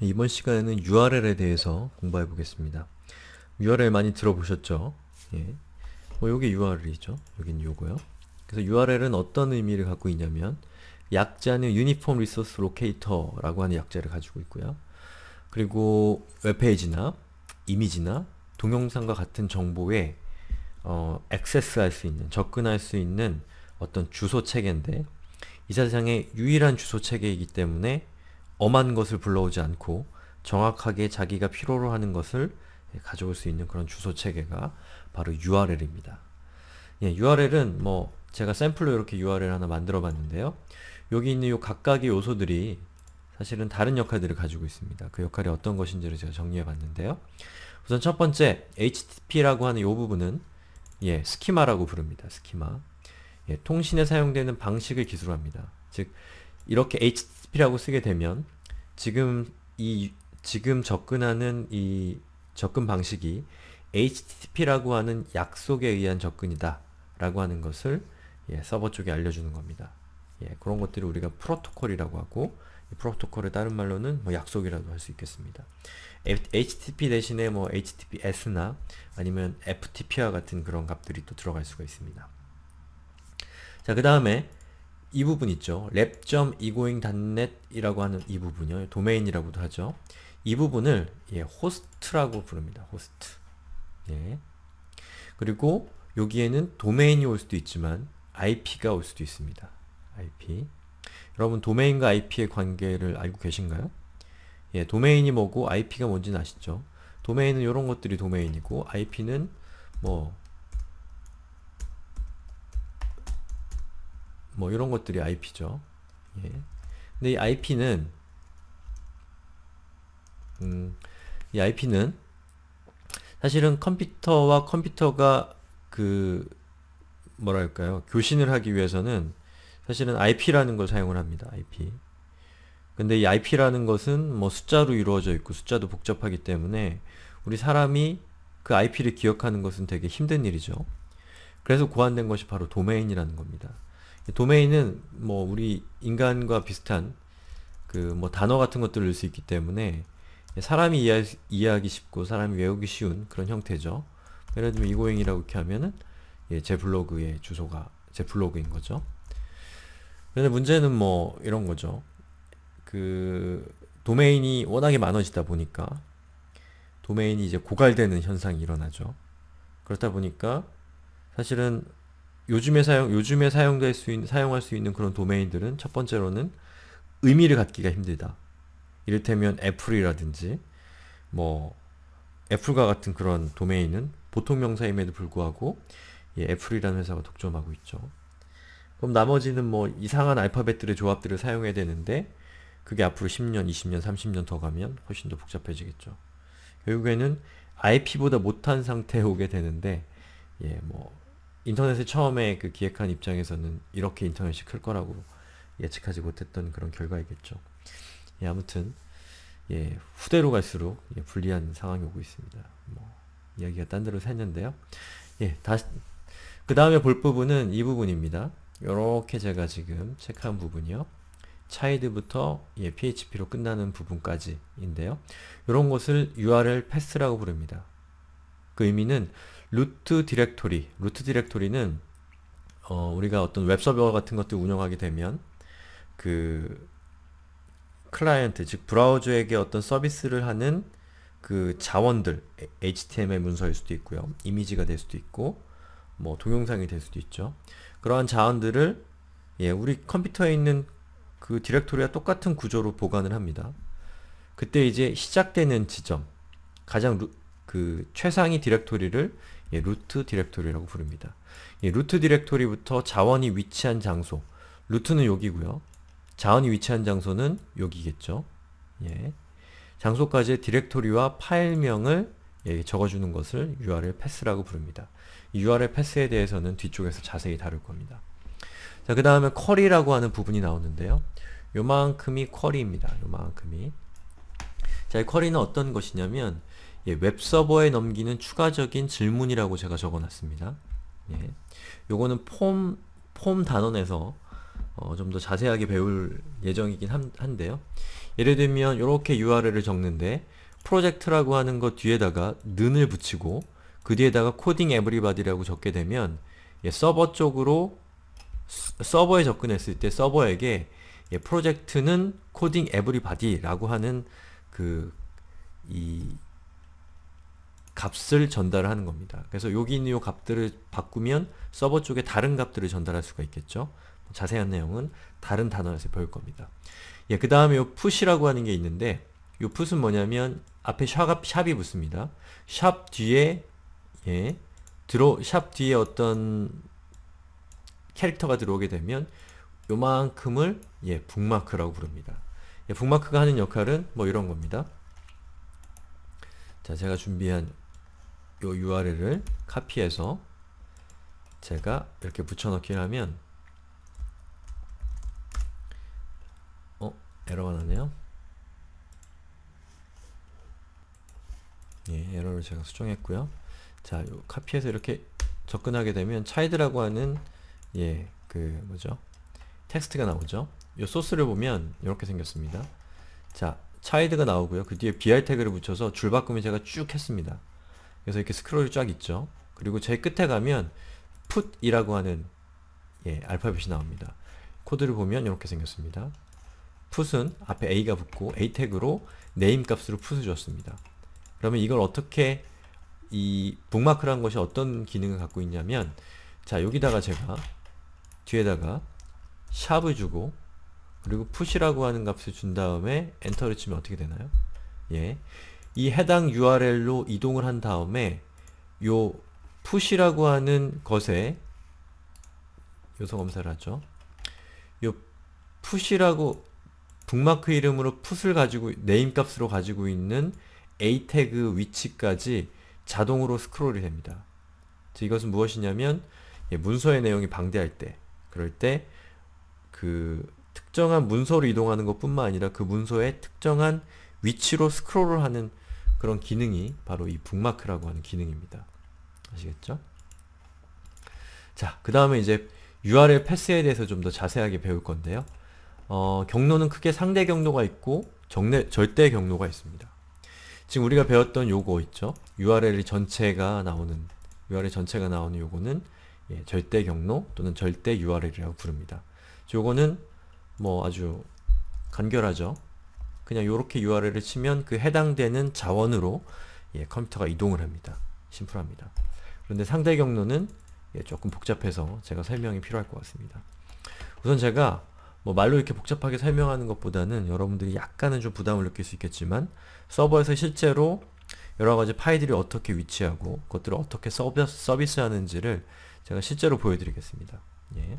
이번 시간에는 URL에 대해서 공부해 보겠습니다. URL 많이 들어보셨죠? 예. 뭐 요게 URL이죠. 여긴 요고요. 그래서 URL은 어떤 의미를 갖고 있냐면 약자는 Uniform Resource Locator라고 하는 약자를 가지고 있고요. 그리고 웹페이지나 이미지나 동영상과 같은 정보에 어, 액세스할 수 있는, 접근할 수 있는 어떤 주소체계인데 이 세상의 유일한 주소체계이기 때문에 엄한 것을 불러오지 않고 정확하게 자기가 필요로 하는 것을 가져올 수 있는 그런 주소 체계가 바로 URL입니다. 예, URL은 뭐 제가 샘플로 이렇게 URL 하나 만들어 봤는데요. 여기 있는 요 각각의 요소들이 사실은 다른 역할들을 가지고 있습니다. 그 역할이 어떤 것인지를 제가 정리해 봤는데요. 우선 첫 번째 HTTP라고 하는 이 부분은 예, 스키마라고 부릅니다. 스키마. 예, 통신에 사용되는 방식을 기술합니다. 즉 이렇게 HTTP 스피라고 쓰게 되면 지금 이 지금 접근하는 이 접근 방식이 HTTP라고 하는 약속에 의한 접근이다 라고 하는 것을 예, 서버 쪽에 알려주는 겁니다. 예, 그런 것들을 우리가 프로토콜이라고 하고 프로토콜의 다른 말로는 뭐 약속이라도 할 수 있겠습니다. HTTP 대신에 뭐 HTTPS나 아니면 FTP와 같은 그런 값들이 또 들어갈 수가 있습니다. 자, 그 다음에 이 부분 있죠. 랩.egoing.net이라고 하는 이 부분이요. 도메인이라고도 하죠. 이 부분을 예, 호스트라고 부릅니다. 호스트. 예. 그리고 여기에는 도메인이 올 수도 있지만 IP가 올 수도 있습니다. IP. 여러분 도메인과 IP의 관계를 알고 계신가요? 예, 도메인이 뭐고 IP가 뭔지는 아시죠? 도메인은 이런 것들이 도메인이고 IP는 뭐뭐 이런 것들이 IP죠. 예. 근데 이 IP는 음, 이 IP는 사실은 컴퓨터와 컴퓨터가 그 뭐랄까요 교신을 하기 위해서는 사실은 IP라는 걸 사용을 합니다. IP. 근데 이 IP라는 것은 뭐 숫자로 이루어져 있고 숫자도 복잡하기 때문에 우리 사람이 그 IP를 기억하는 것은 되게 힘든 일이죠. 그래서 고안된 것이 바로 도메인이라는 겁니다. 도메인은 뭐 우리 인간과 비슷한 그 뭐 단어 같은 것들을 넣을 수 있기 때문에 사람이 이해, 이해하기 쉽고 사람이 외우기 쉬운 그런 형태죠. 예를 들면 이고잉이라고 이렇게 하면은 예, 제 블로그의 주소가 제 블로그인 거죠. 그런데 문제는 뭐 이런 거죠. 그 도메인이 워낙에 많아지다 보니까 도메인이 이제 고갈되는 현상이 일어나죠. 그렇다 보니까 사실은 요즘에 사용 요즘에 사용될 수 있는 사용할 수 있는 그런 도메인들은 첫 번째로는 의미를 갖기가 힘들다. 이를테면 애플이라든지 뭐 애플과 같은 그런 도메인은 보통 명사임에도 불구하고 예, 애플이라는 회사가 독점하고 있죠. 그럼 나머지는 뭐 이상한 알파벳들의 조합들을 사용해야 되는데 그게 앞으로 10년, 20년, 30년 더 가면 훨씬 더 복잡해지겠죠. 결국에는 IP보다 못한 상태에 오게 되는데 예, 뭐 인터넷에 처음에 그 기획한 입장에서는 이렇게 인터넷이 클 거라고 예측하지 못했던 그런 결과이겠죠. 예, 아무튼 예, 후대로 갈수록 예, 불리한 상황이 오고 있습니다. 뭐, 이야기가 딴 데로 샜는데요. 예, 다시 그 다음에 볼 부분은 이 부분입니다. 이렇게 제가 지금 체크한 부분이요. 차이드부터 예, PHP로 끝나는 부분까지인데요. 이런 것을 URL 패스라고 부릅니다. 그 의미는 루트 디렉토리, 루트 디렉토리는 어, 우리가 어떤 웹 서버 같은 것들 운영하게 되면 그 클라이언트, 즉 브라우저에게 어떤 서비스를 하는 그 자원들, HTML 문서일 수도 있고요. 이미지가 될 수도 있고 뭐 동영상이 될 수도 있죠. 그러한 자원들을 예, 우리 컴퓨터에 있는 그 디렉토리와 똑같은 구조로 보관을 합니다. 그때 이제 시작되는 지점, 가장 루, 그 최상위 디렉토리를 예, 루트 디렉토리라고 부릅니다. 예, 루트 디렉토리부터 자원이 위치한 장소 루트는 여기고요. 자원이 위치한 장소는 여기겠죠. 예. 장소까지의 디렉토리와 파일명을 예, 적어주는 것을 URL 패스라고 부릅니다. URL 패스에 대해서는 뒤쪽에서 자세히 다룰 겁니다. 자, 그 다음에 쿼리라고 하는 부분이 나오는데요. 요만큼이 쿼리입니다. 요만큼이. 자, 이 쿼리는 어떤 것이냐면 예, 웹서버에 넘기는 추가적인 질문이라고 제가 적어놨습니다. 예, 요거는 폼, 폼 단원에서 어, 좀 더 자세하게 배울 예정이긴 한, 데요 예를 들면 이렇게 URL을 적는데 프로젝트라고 하는 것 뒤에다가 는을 붙이고 그 뒤에다가 코딩 에브리바디라고 적게 되면 예, 서버 쪽으로 서버에 접근했을 때 서버에게 예, 프로젝트는 코딩 에브리바디라고 하는 그이 값을 전달하는 겁니다. 그래서 여기 있는 이 값들을 바꾸면 서버 쪽에 다른 값들을 전달할 수가 있겠죠. 자세한 내용은 다른 단원에서 배울 겁니다. 예, 그 다음에 이 푸시라고 하는 게 있는데 이 푸시는 뭐냐면 앞에 샵, 샵이 붙습니다. 샵 뒤에 예, 들어 샵 뒤에 어떤 캐릭터가 들어오게 되면 요만큼을 예, 북마크라고 부릅니다. 예, 북마크가 하는 역할은 뭐 이런 겁니다. 자, 제가 준비한 요 URL을 카피해서 제가 이렇게 붙여넣기를 하면 어? 에러가 나네요. 예, 에러를 제가 수정했고요. 자, 요 카피해서 이렇게 접근하게 되면 child라고 하는 예, 그 뭐죠? 텍스트가 나오죠. 요 소스를 보면 이렇게 생겼습니다. 자, child가 나오고요. 그 뒤에 br 태그를 붙여서 줄 바꿈이 제가 쭉 했습니다. 그래서 이렇게 스크롤이 쫙 있죠. 그리고 제일 끝에 가면 put이라고 하는 예, 알파벳이 나옵니다. 코드를 보면 이렇게 생겼습니다. put은 앞에 a가 붙고 a 태그로 name 값으로 put을 줬습니다. 그러면 이걸 어떻게 이 북마크라는 것이 어떤 기능을 갖고 있냐면 자 여기다가 제가 뒤에다가 샵을 주고 그리고 푸이라고 하는 값을 준 다음에 엔터를 치면 어떻게 되나요? 예, 이 해당 URL로 이동을 한 다음에 요 p u 라고 하는 것에 요소 검사를 하죠. 요 p u 라고 북마크 이름으로 풋을 가지고 네임 값으로 가지고 있는 a 태그 위치까지 자동으로 스크롤이 됩니다. 이것은 무엇이냐면 예, 문서의 내용이 방대할 때 그럴 때 그 특정한 문서로 이동하는 것뿐만 아니라 그 문서의 특정한 위치로 스크롤을 하는 그런 기능이 바로 이 북마크라고 하는 기능입니다. 아시겠죠? 자, 그 다음에 이제 URL 패스에 대해서 좀 더 자세하게 배울 건데요. 어, 경로는 크게 상대 경로가 있고 정례, 절대 경로가 있습니다. 지금 우리가 배웠던 요거 있죠? URL 이 전체가 나오는 URL 전체가 나오는 요거는 예, 절대 경로 또는 절대 URL이라고 부릅니다. 요거는 뭐 아주 간결하죠? 그냥 이렇게 URL을 치면 그 해당되는 자원으로 예, 컴퓨터가 이동을 합니다. 심플합니다. 그런데 상대 경로는 예, 조금 복잡해서 제가 설명이 필요할 것 같습니다. 우선 제가 뭐 말로 이렇게 복잡하게 설명하는 것보다는 여러분들이 약간은 좀 부담을 느낄 수 있겠지만 서버에서 실제로 여러가지 파일들이 어떻게 위치하고 그것들을 어떻게 서비스, 하는지를 제가 실제로 보여드리겠습니다. 예.